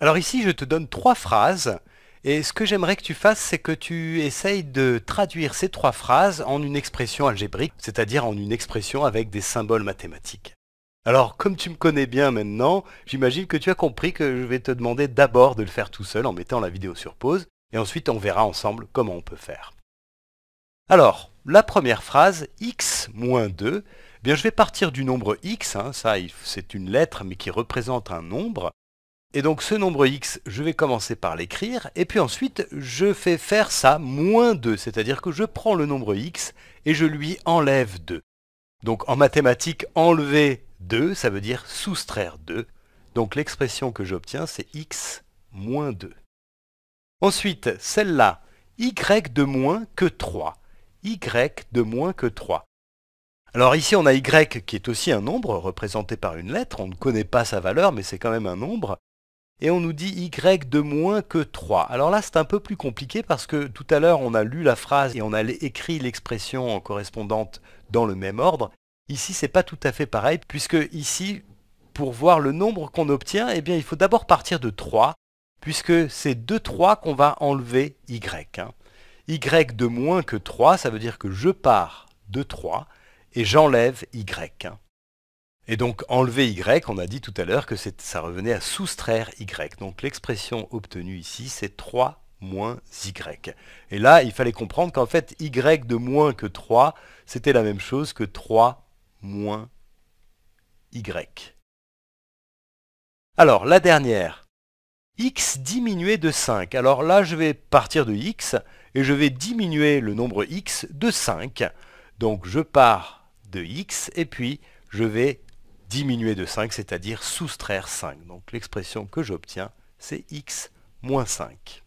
Alors ici, je te donne trois phrases. Et ce que j'aimerais que tu fasses, c'est que tu essayes de traduire ces trois phrases en une expression algébrique, c'est-à-dire en une expression avec des symboles mathématiques. Alors, comme tu me connais bien maintenant, j'imagine que tu as compris que je vais te demander d'abord de le faire tout seul en mettant la vidéo sur pause, et ensuite on verra ensemble comment on peut faire. Alors, la première phrase, x moins 2, eh bien je vais partir du nombre x, hein, ça c'est une lettre mais qui représente un nombre, et donc ce nombre x, je vais commencer par l'écrire, et puis ensuite je fais faire ça moins 2, c'est-à-dire que je prends le nombre x et je lui enlève 2. Donc en mathématiques, enlever 2, ça veut dire soustraire 2. Donc l'expression que j'obtiens, c'est x moins 2. Ensuite, celle-là, y de moins que 3. y de moins que 3. Alors ici, on a y qui est aussi un nombre représenté par une lettre. On ne connaît pas sa valeur, mais c'est quand même un nombre et on nous dit y de moins que 3. Alors là, c'est un peu plus compliqué parce que tout à l'heure, on a lu la phrase et on a écrit l'expression correspondante dans le même ordre. Ici, c'est pas tout à fait pareil puisque ici, pour voir le nombre qu'on obtient, eh bien, il faut d'abord partir de 3 puisque c'est de 3 qu'on va enlever y. Hein. y de moins que 3, ça veut dire que je pars de 3 et j'enlève y. Hein. Et donc enlever y, on a dit tout à l'heure que ça revenait à soustraire y. Donc l'expression obtenue ici, c'est 3 moins y. Et là, il fallait comprendre qu'en fait, y de moins que 3, c'était la même chose que 3 moins y. Alors, la dernière, x diminué de 5. Alors là, je vais partir de x et je vais diminuer le nombre x de 5. Donc je pars de x et puis je vais diminuer de 5, c'est-à-dire soustraire 5. Donc l'expression que j'obtiens, c'est x moins 5.